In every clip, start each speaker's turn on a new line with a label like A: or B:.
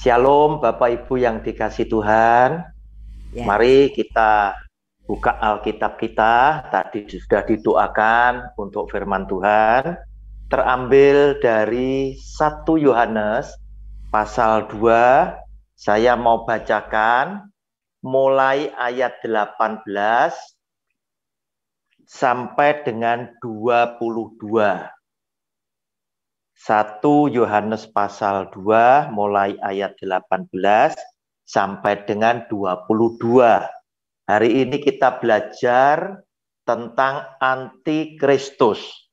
A: Shalom Bapak Ibu yang dikasih Tuhan. Ya. Mari kita buka Alkitab kita. Tadi sudah didoakan untuk firman Tuhan. Terambil dari 1 Yohanes pasal 2. Saya mau bacakan mulai ayat 18 sampai dengan 22. 1 Yohanes pasal 2 mulai ayat 18 sampai dengan 22. Hari ini kita belajar tentang antikristus.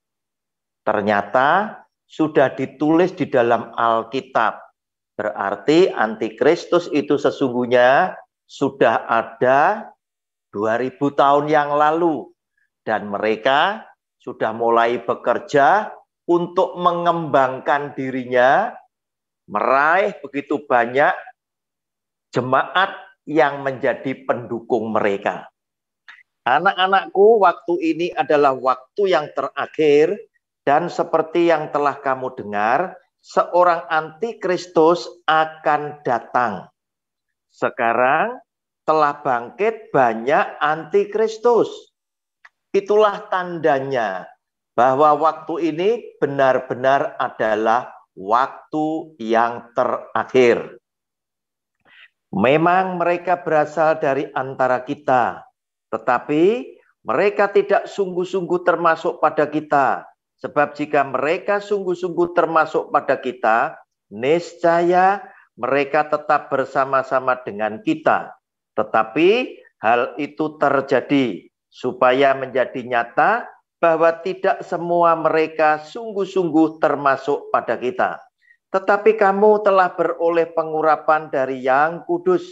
A: Ternyata sudah ditulis di dalam Alkitab. Berarti antikristus itu sesungguhnya sudah ada 2000 tahun yang lalu dan mereka sudah mulai bekerja untuk mengembangkan dirinya, meraih begitu banyak jemaat yang menjadi pendukung mereka. Anak-anakku, waktu ini adalah waktu yang terakhir dan seperti yang telah kamu dengar, seorang antikristus akan datang. Sekarang telah bangkit banyak antikristus. Itulah tandanya bahwa waktu ini benar-benar adalah waktu yang terakhir. Memang mereka berasal dari antara kita, tetapi mereka tidak sungguh-sungguh termasuk pada kita. Sebab jika mereka sungguh-sungguh termasuk pada kita, niscaya mereka tetap bersama-sama dengan kita. Tetapi hal itu terjadi supaya menjadi nyata bahwa tidak semua mereka sungguh-sungguh termasuk pada kita. Tetapi kamu telah beroleh pengurapan dari Yang Kudus,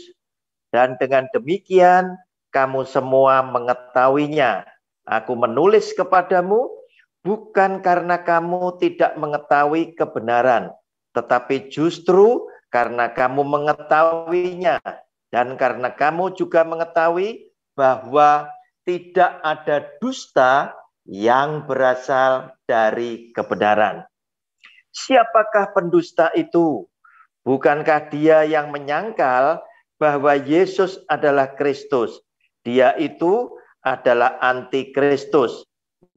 A: dan dengan demikian kamu semua mengetahuinya. Aku menulis kepadamu bukan karena kamu tidak mengetahui kebenaran, tetapi justru karena kamu mengetahuinya, dan karena kamu juga mengetahui bahwa tidak ada dusta yang berasal dari kebenaran. Siapakah pendusta itu? Bukankah dia yang menyangkal bahwa Yesus adalah Kristus? Dia itu adalah antikristus,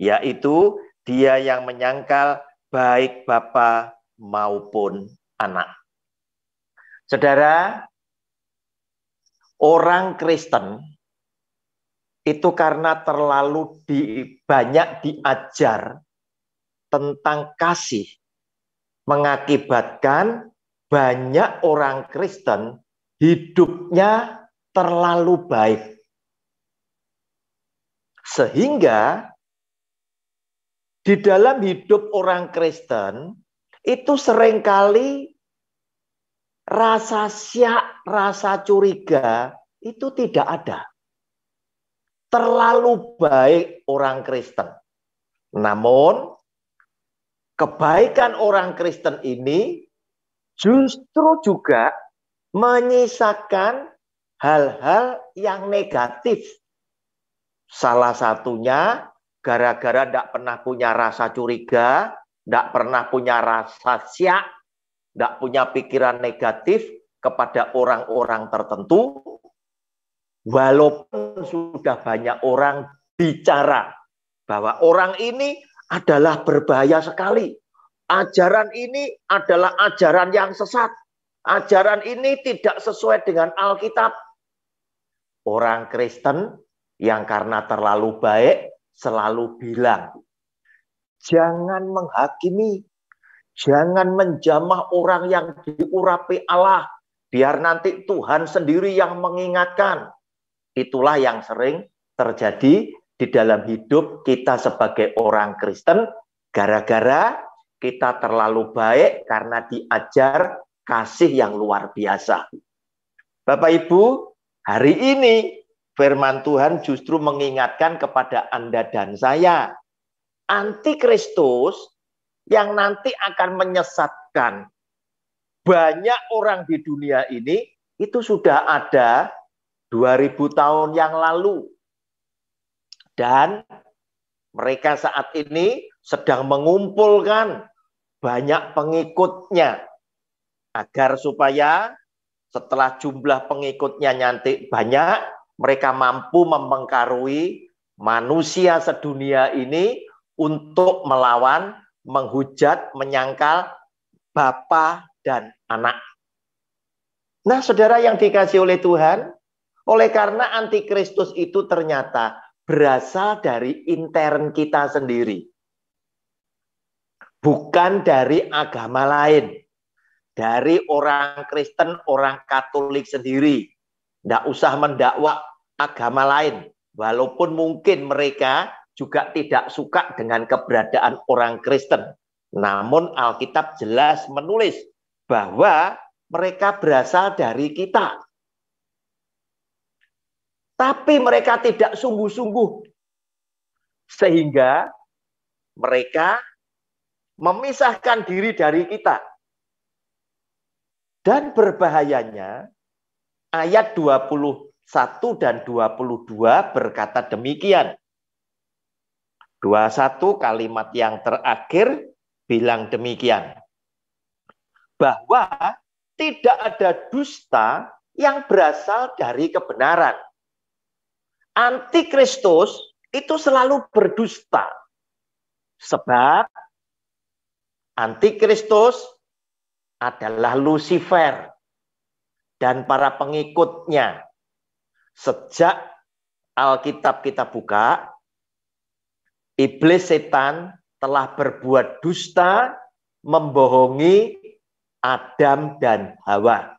A: yaitu dia yang menyangkal baik Bapa maupun anak. Saudara, orang Kristen itu karena terlalu di, banyak diajar tentang kasih mengakibatkan banyak orang Kristen hidupnya terlalu baik. Sehingga di dalam hidup orang Kristen itu seringkali rasa syak, rasa curiga itu tidak ada terlalu baik orang Kristen. Namun, kebaikan orang Kristen ini justru juga menyisakan hal-hal yang negatif. Salah satunya gara-gara tidak -gara pernah punya rasa curiga, tidak pernah punya rasa siak, tidak punya pikiran negatif kepada orang-orang tertentu, walaupun sudah banyak orang bicara bahwa orang ini adalah berbahaya sekali. Ajaran ini adalah ajaran yang sesat. Ajaran ini tidak sesuai dengan Alkitab. Orang Kristen yang karena terlalu baik selalu bilang, jangan menghakimi, jangan menjamah orang yang diurapi Allah, biar nanti Tuhan sendiri yang mengingatkan. Itulah yang sering terjadi di dalam hidup kita sebagai orang Kristen gara-gara kita terlalu baik karena diajar kasih yang luar biasa. Bapak Ibu, hari ini firman Tuhan justru mengingatkan kepada Anda dan saya, antikristus yang nanti akan menyesatkan banyak orang di dunia ini itu sudah ada 2000 tahun yang lalu. Dan mereka saat ini sedang mengumpulkan banyak pengikutnya agar supaya setelah jumlah pengikutnya nanti banyak, mereka mampu membengkarui manusia sedunia ini untuk melawan, menghujat, menyangkal Bapa dan anak. Nah, saudara yang dikasih oleh Tuhan, oleh karena antikristus itu ternyata berasal dari intern kita sendiri. Bukan dari agama lain. Dari orang Kristen, orang Katolik sendiri. Tidak usah mendakwa agama lain. Walaupun mungkin mereka juga tidak suka dengan keberadaan orang Kristen. Namun Alkitab jelas menulis bahwa mereka berasal dari kita. Tapi mereka tidak sungguh-sungguh. Sehingga mereka memisahkan diri dari kita. Dan berbahayanya ayat 21 dan 22 berkata demikian. 21 kalimat yang terakhir bilang demikian. Bahwa tidak ada dusta yang berasal dari kebenaran antikristus itu selalu berdusta. Sebab antikristus adalah Lucifer dan para pengikutnya. Sejak Alkitab kita buka, iblis setan telah berbuat dusta, membohongi Adam dan Hawa.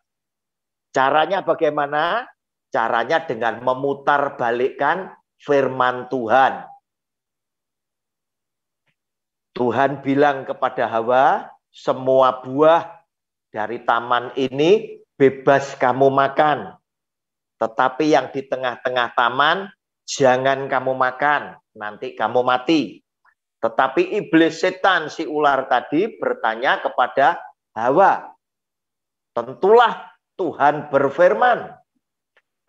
A: Caranya bagaimana? Caranya dengan memutar balikkan firman Tuhan. Tuhan bilang kepada Hawa, semua buah dari taman ini bebas kamu makan. Tetapi yang di tengah-tengah taman, jangan kamu makan, nanti kamu mati. Tetapi iblis setan si ular tadi bertanya kepada Hawa, tentulah Tuhan berfirman,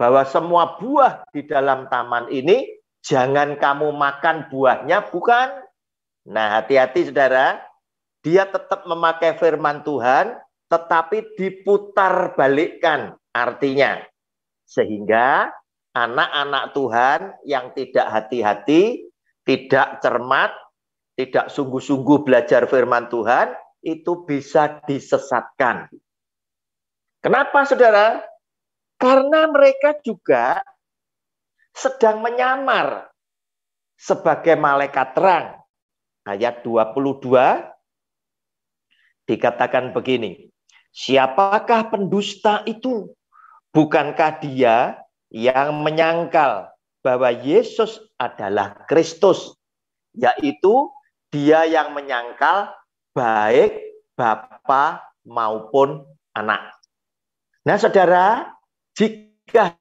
A: bahwa semua buah di dalam taman ini jangan kamu makan buahnya, bukan? Nah, hati-hati saudara, dia tetap memakai firman Tuhan, tetapi diputar balikkan artinya. Sehingga anak-anak Tuhan yang tidak hati-hati, tidak cermat, tidak sungguh-sungguh belajar firman Tuhan, itu bisa disesatkan. Kenapa saudara? Karena mereka juga sedang menyamar sebagai malaikat terang. Ayat 22 dikatakan begini, siapakah pendusta itu? Bukankah dia yang menyangkal bahwa Yesus adalah Kristus, yaitu dia yang menyangkal baik Bapa maupun anak. Nah, Saudara, jika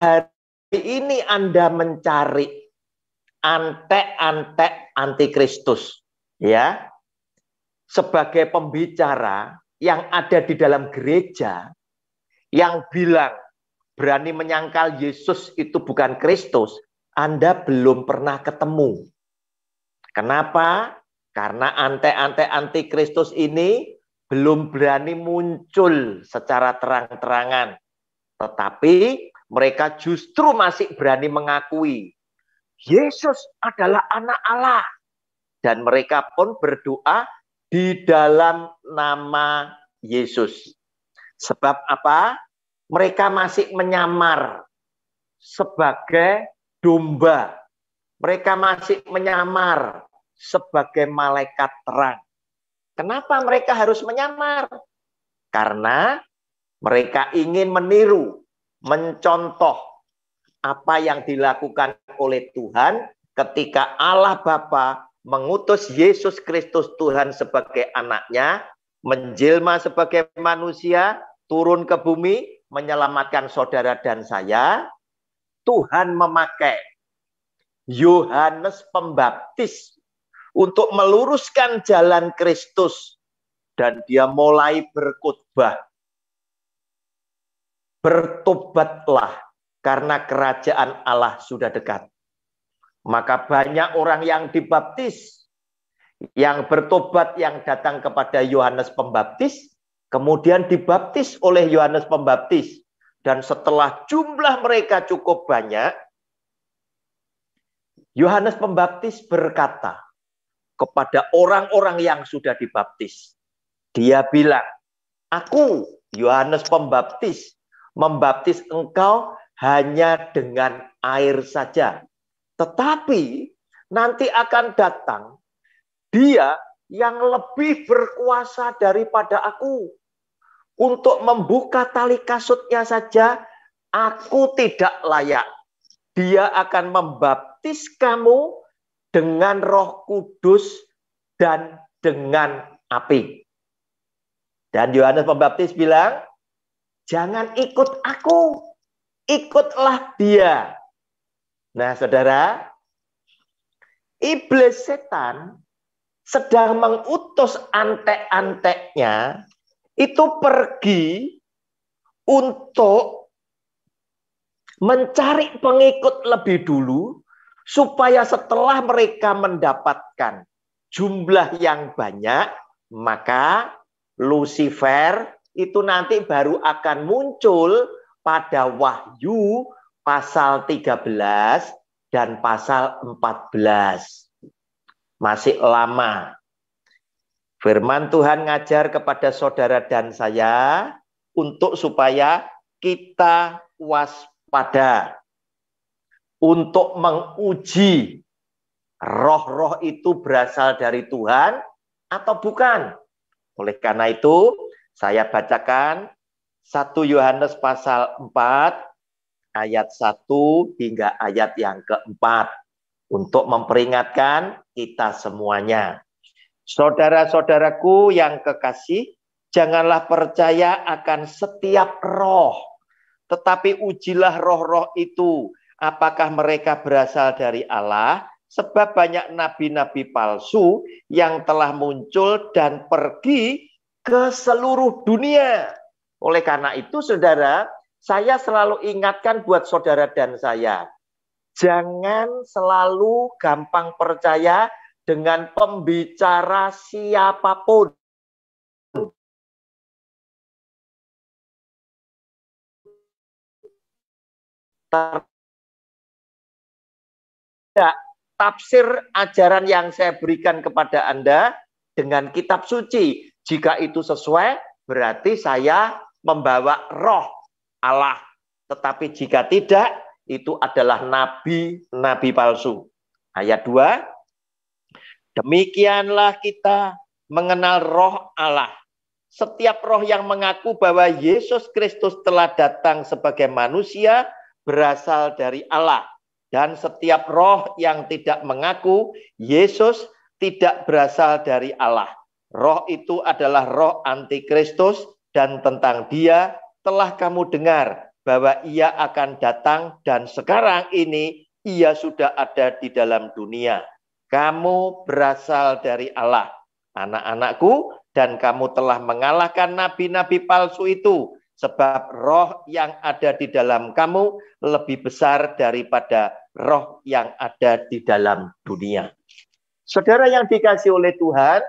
A: hari ini Anda mencari antek-antek antikristus, ya, sebagai pembicara yang ada di dalam gereja yang bilang berani menyangkal Yesus itu bukan Kristus, Anda belum pernah ketemu. Kenapa? Karena antek-antek antikristus ini belum berani muncul secara terang-terangan. Tetapi mereka justru masih berani mengakui Yesus adalah anak Allah. Dan mereka pun berdoa di dalam nama Yesus. Sebab apa? Mereka masih menyamar sebagai domba. Mereka masih menyamar sebagai malaikat terang. Kenapa mereka harus menyamar? Karena mereka ingin meniru, mencontoh apa yang dilakukan oleh Tuhan ketika Allah Bapa mengutus Yesus Kristus Tuhan sebagai anaknya, menjelma sebagai manusia, turun ke bumi, menyelamatkan saudara dan saya. Tuhan memakai Yohanes Pembaptis untuk meluruskan jalan Kristus dan dia mulai berkutbah bertobatlah karena kerajaan Allah sudah dekat. Maka banyak orang yang dibaptis, yang bertobat, yang datang kepada Yohanes Pembaptis, kemudian dibaptis oleh Yohanes Pembaptis. Dan setelah jumlah mereka cukup banyak, Yohanes Pembaptis berkata kepada orang-orang yang sudah dibaptis. Dia bilang, aku Yohanes Pembaptis membaptis engkau hanya dengan air saja. Tetapi nanti akan datang dia yang lebih berkuasa daripada aku. Untuk membuka tali kasutnya saja, aku tidak layak. Dia akan membaptis kamu dengan roh kudus dan dengan api. Dan Yohanes Pembaptis bilang, Jangan ikut aku, ikutlah dia. Nah, saudara, iblis setan sedang mengutus antek-anteknya itu pergi untuk mencari pengikut lebih dulu supaya setelah mereka mendapatkan jumlah yang banyak maka Lucifer itu nanti baru akan muncul pada Wahyu pasal 13 dan pasal 14. Masih lama. Firman Tuhan ngajar kepada saudara dan saya untuk supaya kita waspada untuk menguji roh-roh itu berasal dari Tuhan atau bukan. Oleh karena itu, saya bacakan 1 Yohanes pasal 4 ayat 1 hingga ayat yang keempat untuk memperingatkan kita semuanya. Saudara-saudaraku yang kekasih, janganlah percaya akan setiap roh, tetapi ujilah roh-roh itu apakah mereka berasal dari Allah, sebab banyak nabi-nabi palsu yang telah muncul dan pergi ke seluruh dunia. Oleh karena itu, saudara, saya selalu ingatkan buat saudara dan saya, jangan selalu gampang percaya dengan pembicara siapapun. Tidak tafsir ajaran yang saya berikan kepada Anda dengan kitab suci jika itu sesuai, berarti saya membawa roh Allah. Tetapi jika tidak, itu adalah nabi-nabi palsu. Ayat 2, demikianlah kita mengenal roh Allah. Setiap roh yang mengaku bahwa Yesus Kristus telah datang sebagai manusia berasal dari Allah. Dan setiap roh yang tidak mengaku Yesus tidak berasal dari Allah. Roh itu adalah roh antikristus dan tentang dia telah kamu dengar bahwa ia akan datang dan sekarang ini ia sudah ada di dalam dunia. Kamu berasal dari Allah, anak-anakku, dan kamu telah mengalahkan nabi-nabi palsu itu sebab roh yang ada di dalam kamu lebih besar daripada roh yang ada di dalam dunia. Saudara yang dikasih oleh Tuhan,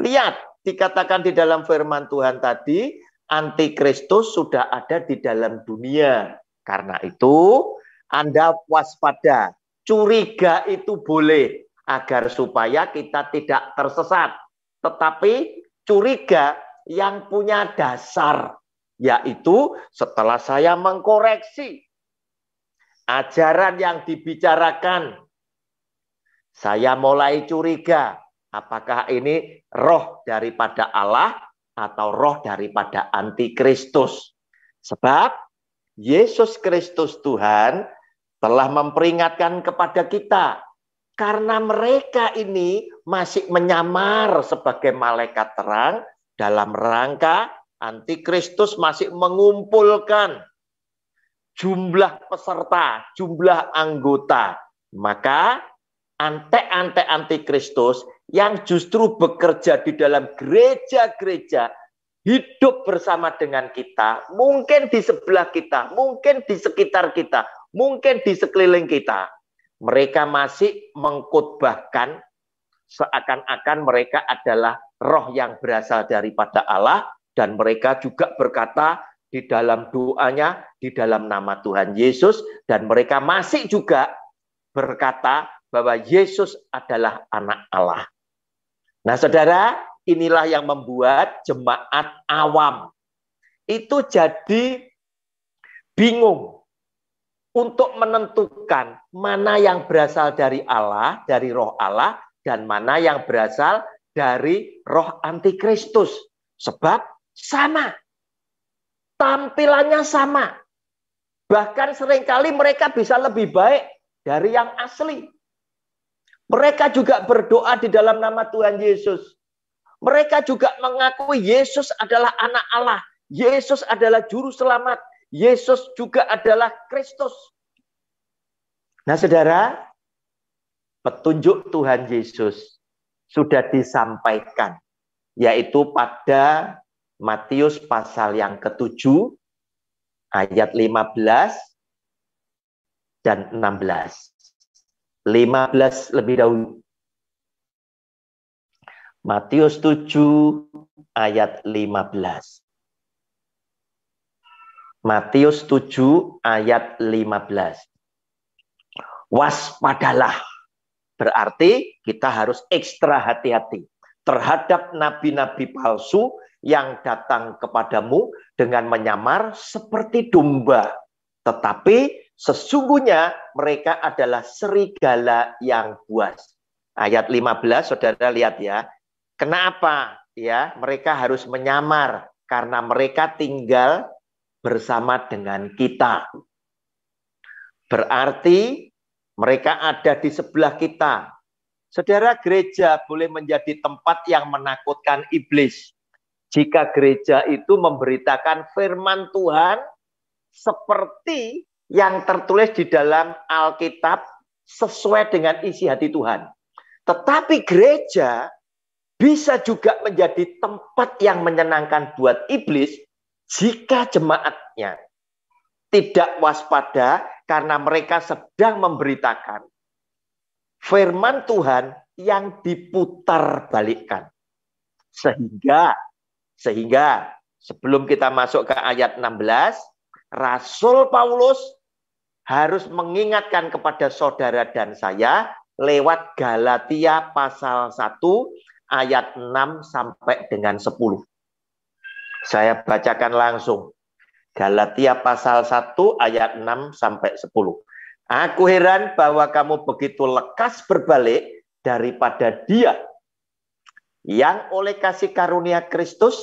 A: Lihat, dikatakan di dalam firman Tuhan tadi, antikristus sudah ada di dalam dunia. Karena itu, Anda waspada. Curiga itu boleh agar supaya kita tidak tersesat. Tetapi curiga yang punya dasar yaitu setelah saya mengkoreksi ajaran yang dibicarakan saya mulai curiga Apakah ini roh daripada Allah atau roh daripada antikristus? Sebab Yesus Kristus Tuhan telah memperingatkan kepada kita karena mereka ini masih menyamar sebagai malaikat terang dalam rangka antikristus masih mengumpulkan jumlah peserta, jumlah anggota. Maka antek-antek antikristus yang justru bekerja di dalam gereja-gereja hidup bersama dengan kita, mungkin di sebelah kita, mungkin di sekitar kita, mungkin di sekeliling kita. Mereka masih mengkutbahkan seakan-akan mereka adalah roh yang berasal daripada Allah dan mereka juga berkata di dalam doanya di dalam nama Tuhan Yesus dan mereka masih juga berkata bahwa Yesus adalah anak Allah. Nah, saudara, inilah yang membuat jemaat awam itu jadi bingung untuk menentukan mana yang berasal dari Allah, dari roh Allah, dan mana yang berasal dari roh antikristus. Sebab sama. Tampilannya sama. Bahkan seringkali mereka bisa lebih baik dari yang asli. Mereka juga berdoa di dalam nama Tuhan Yesus. Mereka juga mengakui Yesus adalah anak Allah. Yesus adalah juru selamat. Yesus juga adalah Kristus. Nah saudara, petunjuk Tuhan Yesus sudah disampaikan. Yaitu pada Matius pasal yang ketujuh, ayat 15 dan 16. 15 lebih dahulu. Matius 7 ayat 15. Matius 7 ayat 15. Waspadalah. Berarti kita harus ekstra hati-hati terhadap nabi-nabi palsu yang datang kepadamu dengan menyamar seperti domba. Tetapi Sesungguhnya mereka adalah serigala yang buas. Ayat 15 Saudara lihat ya. Kenapa ya mereka harus menyamar karena mereka tinggal bersama dengan kita. Berarti mereka ada di sebelah kita. Saudara gereja boleh menjadi tempat yang menakutkan iblis. Jika gereja itu memberitakan firman Tuhan seperti yang tertulis di dalam Alkitab sesuai dengan isi hati Tuhan. Tetapi gereja bisa juga menjadi tempat yang menyenangkan buat iblis jika jemaatnya tidak waspada karena mereka sedang memberitakan firman Tuhan yang diputar balikkan. Sehingga sehingga sebelum kita masuk ke ayat 16, Rasul Paulus harus mengingatkan kepada saudara dan saya lewat Galatia pasal 1 ayat 6 sampai dengan 10. Saya bacakan langsung. Galatia pasal 1 ayat 6 sampai 10. Aku heran bahwa kamu begitu lekas berbalik daripada dia yang oleh kasih karunia Kristus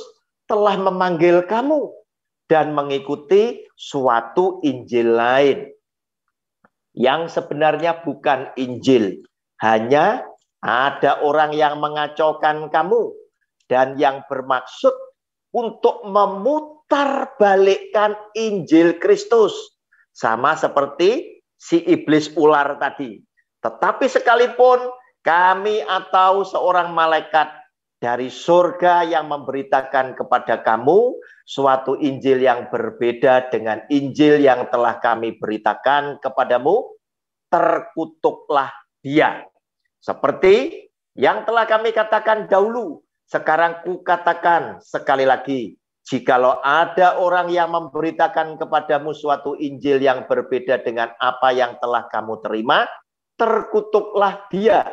A: telah memanggil kamu dan mengikuti suatu Injil lain yang sebenarnya bukan Injil. Hanya ada orang yang mengacaukan kamu dan yang bermaksud untuk memutarbalikkan Injil Kristus. Sama seperti si iblis ular tadi. Tetapi sekalipun kami atau seorang malaikat dari surga yang memberitakan kepada kamu suatu Injil yang berbeda dengan Injil yang telah kami beritakan kepadamu, terkutuklah dia. Seperti yang telah kami katakan dahulu, sekarang ku katakan sekali lagi, jikalau ada orang yang memberitakan kepadamu suatu Injil yang berbeda dengan apa yang telah kamu terima, terkutuklah dia.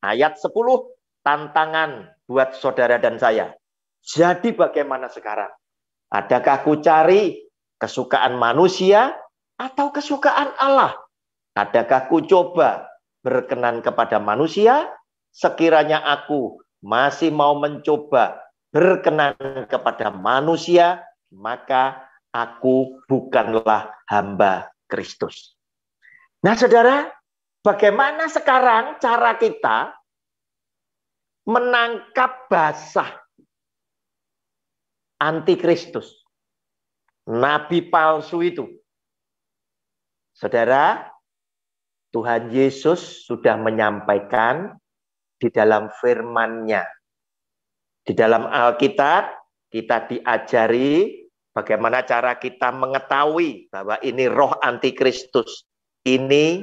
A: Ayat 10, tantangan buat saudara dan saya. Jadi bagaimana sekarang? Adakah aku cari kesukaan manusia atau kesukaan Allah? Adakah ku coba berkenan kepada manusia? Sekiranya aku masih mau mencoba berkenan kepada manusia, maka aku bukanlah hamba Kristus. Nah, saudara, bagaimana sekarang cara kita menangkap basah antikristus. Nabi palsu itu. Saudara, Tuhan Yesus sudah menyampaikan di dalam firman-Nya. Di dalam Alkitab kita diajari bagaimana cara kita mengetahui bahwa ini roh antikristus, ini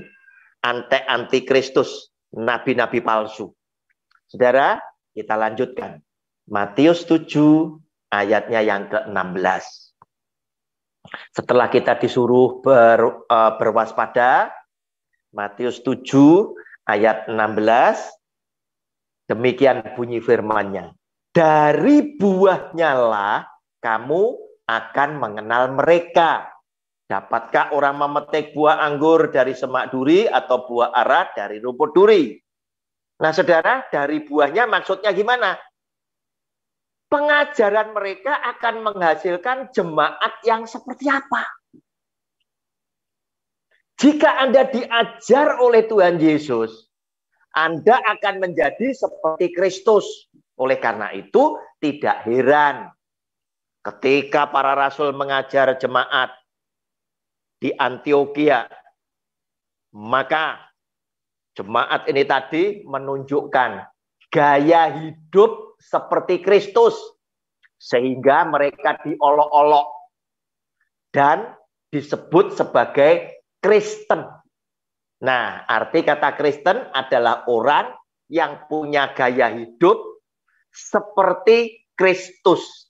A: ante antikristus, nabi-nabi palsu. Saudara, kita lanjutkan. Matius 7 ayatnya yang ke-16. Setelah kita disuruh ber, uh, berwaspada, Matius 7 ayat 16, demikian bunyi firman-nya. Dari buahnya lah kamu akan mengenal mereka. Dapatkah orang memetik buah anggur dari semak duri atau buah arah dari rumput duri? Nah, saudara, dari buahnya maksudnya gimana? Pengajaran mereka akan menghasilkan jemaat yang seperti apa? Jika Anda diajar oleh Tuhan Yesus, Anda akan menjadi seperti Kristus. Oleh karena itu, tidak heran ketika para rasul mengajar jemaat di Antioquia, maka Jemaat ini tadi menunjukkan gaya hidup seperti Kristus sehingga mereka diolok-olok dan disebut sebagai Kristen. Nah, arti kata Kristen adalah orang yang punya gaya hidup seperti Kristus.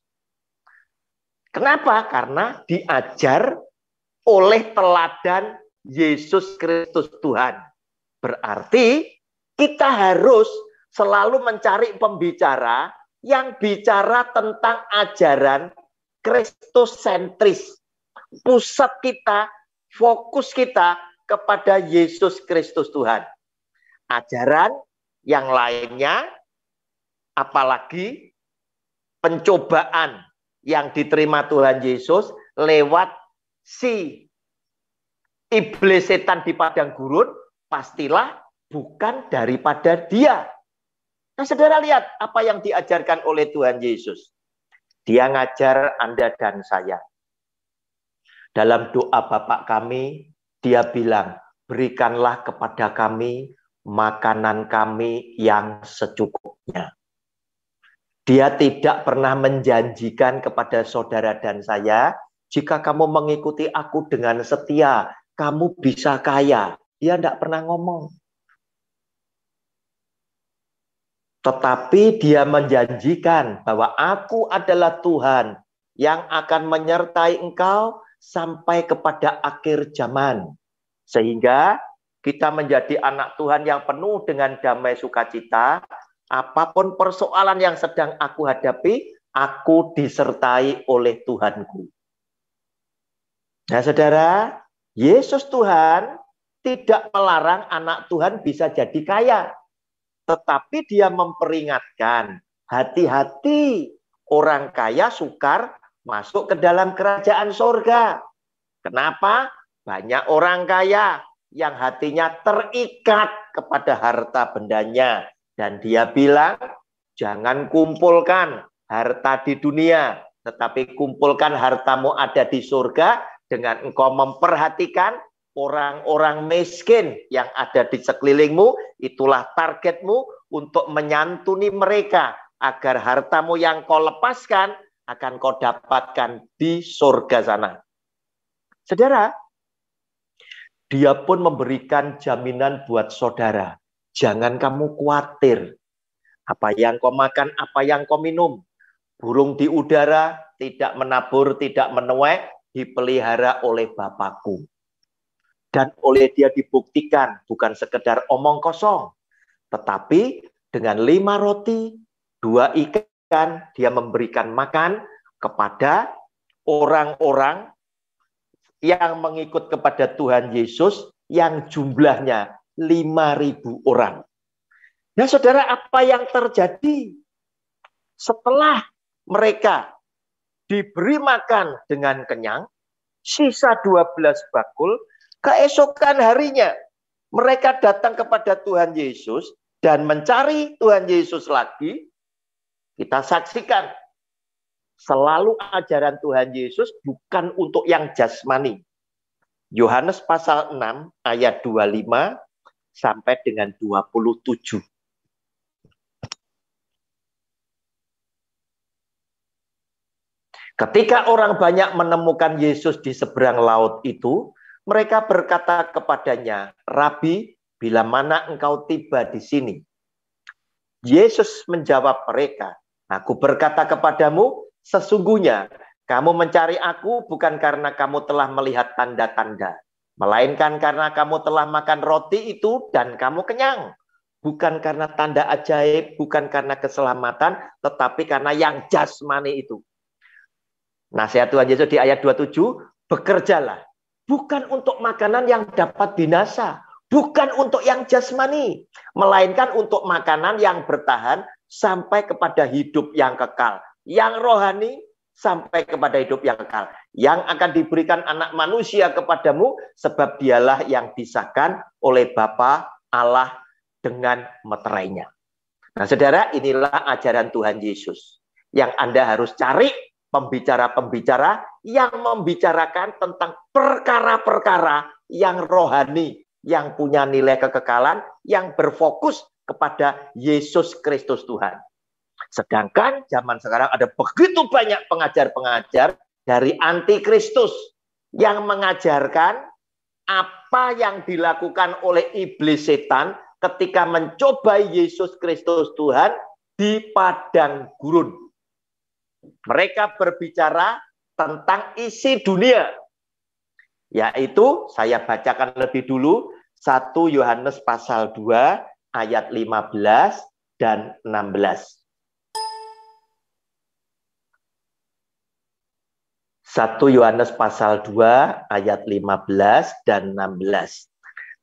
A: Kenapa? Karena diajar oleh teladan Yesus Kristus Tuhan. Berarti kita harus selalu mencari pembicara yang bicara tentang ajaran Kristosentris. Pusat kita, fokus kita kepada Yesus Kristus Tuhan. Ajaran yang lainnya, apalagi pencobaan yang diterima Tuhan Yesus lewat si iblis setan di padang gurun pastilah bukan daripada dia. Nah, saudara lihat apa yang diajarkan oleh Tuhan Yesus. Dia ngajar Anda dan saya. Dalam doa Bapak kami, dia bilang, berikanlah kepada kami makanan kami yang secukupnya. Dia tidak pernah menjanjikan kepada saudara dan saya, jika kamu mengikuti aku dengan setia, kamu bisa kaya. Dia tidak pernah ngomong. Tetapi dia menjanjikan bahwa aku adalah Tuhan yang akan menyertai engkau sampai kepada akhir zaman. Sehingga kita menjadi anak Tuhan yang penuh dengan damai sukacita. Apapun persoalan yang sedang aku hadapi, aku disertai oleh Tuhanku. Nah, saudara, Yesus Tuhan tidak melarang anak Tuhan bisa jadi kaya, tetapi dia memperingatkan, hati-hati orang kaya sukar masuk ke dalam kerajaan sorga. Kenapa? Banyak orang kaya yang hatinya terikat kepada harta bendanya. Dan dia bilang, jangan kumpulkan harta di dunia, tetapi kumpulkan hartamu ada di surga dengan engkau memperhatikan orang-orang miskin yang ada di sekelilingmu, itulah targetmu untuk menyantuni mereka agar hartamu yang kau lepaskan akan kau dapatkan di surga sana. Saudara, dia pun memberikan jaminan buat saudara. Jangan kamu khawatir. Apa yang kau makan, apa yang kau minum. Burung di udara tidak menabur, tidak menuai, dipelihara oleh Bapakku dan oleh dia dibuktikan bukan sekedar omong kosong, tetapi dengan lima roti, dua ikan, dia memberikan makan kepada orang-orang yang mengikut kepada Tuhan Yesus yang jumlahnya lima ribu orang. Nah saudara, apa yang terjadi setelah mereka diberi makan dengan kenyang, sisa dua belas bakul Keesokan harinya mereka datang kepada Tuhan Yesus dan mencari Tuhan Yesus lagi. Kita saksikan selalu ajaran Tuhan Yesus bukan untuk yang jasmani. Yohanes pasal 6 ayat 25 sampai dengan 27. Ketika orang banyak menemukan Yesus di seberang laut itu, mereka berkata kepadanya, Rabi, bila mana engkau tiba di sini? Yesus menjawab mereka, Aku berkata kepadamu, sesungguhnya kamu mencari aku bukan karena kamu telah melihat tanda-tanda, melainkan karena kamu telah makan roti itu dan kamu kenyang. Bukan karena tanda ajaib, bukan karena keselamatan, tetapi karena yang jasmani itu. Nasihat Tuhan Yesus di ayat 27, bekerjalah bukan untuk makanan yang dapat binasa, bukan untuk yang jasmani, melainkan untuk makanan yang bertahan sampai kepada hidup yang kekal, yang rohani sampai kepada hidup yang kekal, yang akan diberikan anak manusia kepadamu sebab dialah yang disahkan oleh Bapa Allah dengan meterainya. Nah, Saudara, inilah ajaran Tuhan Yesus yang Anda harus cari pembicara-pembicara yang membicarakan tentang perkara-perkara yang rohani, yang punya nilai kekekalan, yang berfokus kepada Yesus Kristus Tuhan. Sedangkan zaman sekarang ada begitu banyak pengajar-pengajar dari antikristus yang mengajarkan apa yang dilakukan oleh iblis setan ketika mencobai Yesus Kristus Tuhan di padang gurun. Mereka berbicara tentang isi dunia. Yaitu saya bacakan lebih dulu 1 Yohanes pasal 2 ayat 15 dan 16. 1 Yohanes pasal 2 ayat 15 dan 16.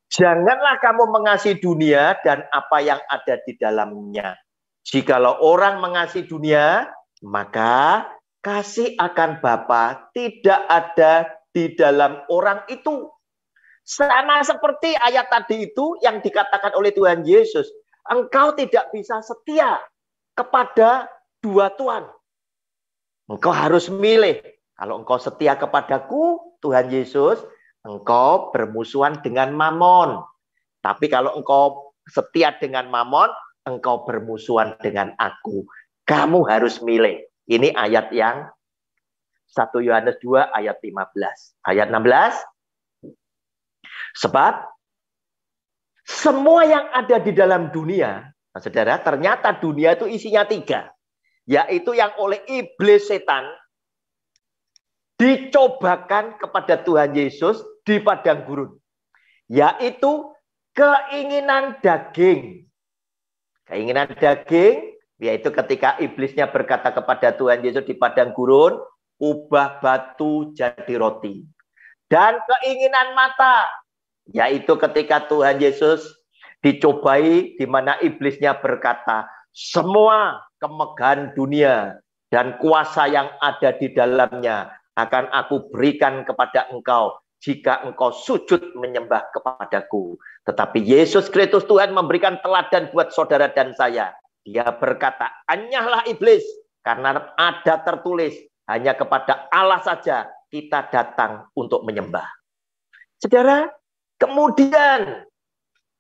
A: Janganlah kamu mengasihi dunia dan apa yang ada di dalamnya. Jikalau orang mengasihi dunia, maka kasih akan Bapa tidak ada di dalam orang itu. Sama seperti ayat tadi itu yang dikatakan oleh Tuhan Yesus. Engkau tidak bisa setia kepada dua Tuhan. Engkau harus milih. Kalau engkau setia kepadaku, Tuhan Yesus, engkau bermusuhan dengan mamon. Tapi kalau engkau setia dengan mamon, engkau bermusuhan dengan aku. Kamu harus milih. Ini ayat yang 1 Yohanes 2 ayat 15. Ayat 16. Sebab semua yang ada di dalam dunia, nah saudara, ternyata dunia itu isinya tiga. Yaitu yang oleh iblis setan dicobakan kepada Tuhan Yesus di padang gurun. Yaitu keinginan daging. Keinginan daging, yaitu ketika iblisnya berkata kepada Tuhan Yesus di padang gurun, ubah batu jadi roti. Dan keinginan mata, yaitu ketika Tuhan Yesus dicobai di mana iblisnya berkata, semua kemegahan dunia dan kuasa yang ada di dalamnya akan aku berikan kepada engkau jika engkau sujud menyembah kepadaku. Tetapi Yesus Kristus Tuhan memberikan teladan buat saudara dan saya. Dia berkata, "Anyahlah iblis, karena ada tertulis, hanya kepada Allah saja kita datang untuk menyembah." Saudara, kemudian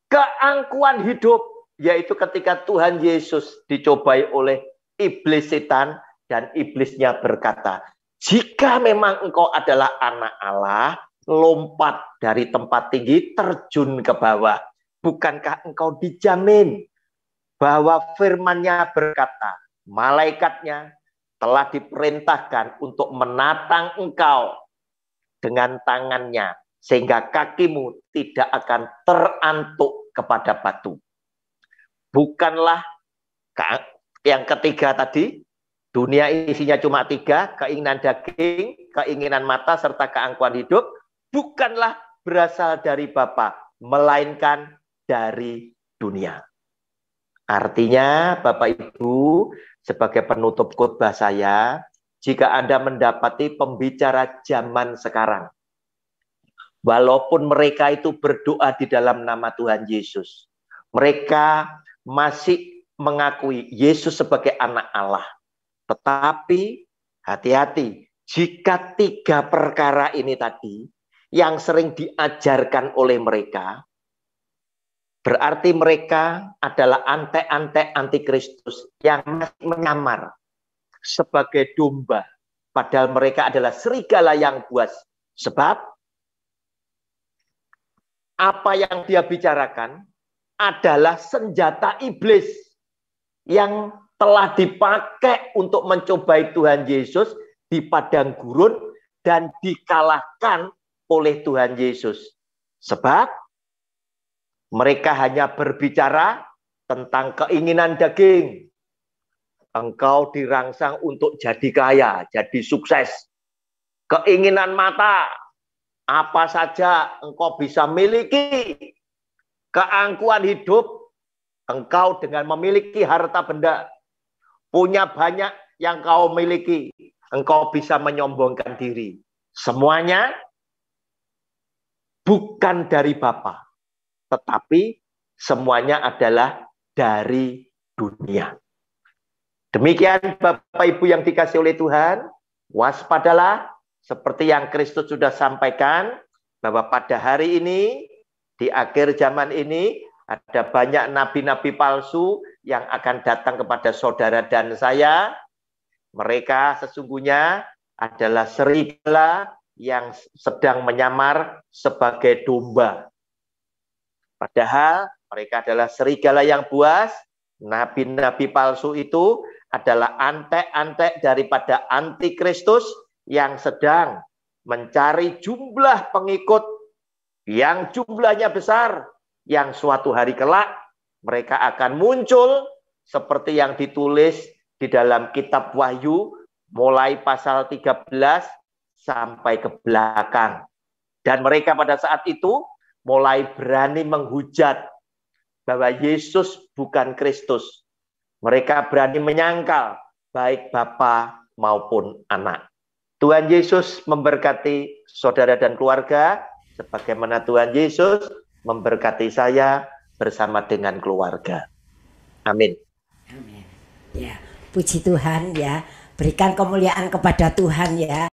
A: keangkuhan hidup yaitu ketika Tuhan Yesus dicobai oleh iblis setan dan iblisnya berkata, "Jika memang engkau adalah anak Allah, lompat dari tempat tinggi terjun ke bawah. Bukankah engkau dijamin bahwa firmannya berkata, malaikatnya telah diperintahkan untuk menatang engkau dengan tangannya sehingga kakimu tidak akan terantuk kepada batu. Bukanlah yang ketiga tadi, dunia isinya cuma tiga, keinginan daging, keinginan mata, serta keangkuhan hidup, bukanlah berasal dari Bapak, melainkan dari dunia. Artinya, Bapak Ibu, sebagai penutup khotbah saya, jika Anda mendapati pembicara zaman sekarang, walaupun mereka itu berdoa di dalam nama Tuhan Yesus, mereka masih mengakui Yesus sebagai anak Allah. Tetapi hati-hati, jika tiga perkara ini tadi yang sering diajarkan oleh mereka, Berarti mereka adalah antek-antek antikristus yang masih menyamar sebagai domba. Padahal mereka adalah serigala yang buas. Sebab apa yang dia bicarakan adalah senjata iblis yang telah dipakai untuk mencobai Tuhan Yesus di padang gurun dan dikalahkan oleh Tuhan Yesus. Sebab mereka hanya berbicara tentang keinginan daging. Engkau dirangsang untuk jadi kaya, jadi sukses. Keinginan mata, apa saja engkau bisa miliki. Keangkuhan hidup, engkau dengan memiliki harta benda, punya banyak yang kau miliki, engkau bisa menyombongkan diri. Semuanya bukan dari Bapak tetapi semuanya adalah dari dunia. Demikian Bapak Ibu yang dikasih oleh Tuhan, waspadalah seperti yang Kristus sudah sampaikan bahwa pada hari ini di akhir zaman ini ada banyak nabi-nabi palsu yang akan datang kepada saudara dan saya. Mereka sesungguhnya adalah serigala yang sedang menyamar sebagai domba. Padahal mereka adalah serigala yang buas. Nabi-nabi palsu itu adalah antek-antek daripada antikristus yang sedang mencari jumlah pengikut yang jumlahnya besar yang suatu hari kelak mereka akan muncul seperti yang ditulis di dalam kitab Wahyu mulai pasal 13 sampai ke belakang. Dan mereka pada saat itu mulai berani menghujat bahwa Yesus bukan Kristus. Mereka berani menyangkal baik Bapa maupun anak. Tuhan Yesus memberkati saudara dan keluarga sebagaimana Tuhan Yesus memberkati saya bersama dengan keluarga. Amin. Amin. Ya, puji Tuhan ya. Berikan kemuliaan kepada Tuhan ya.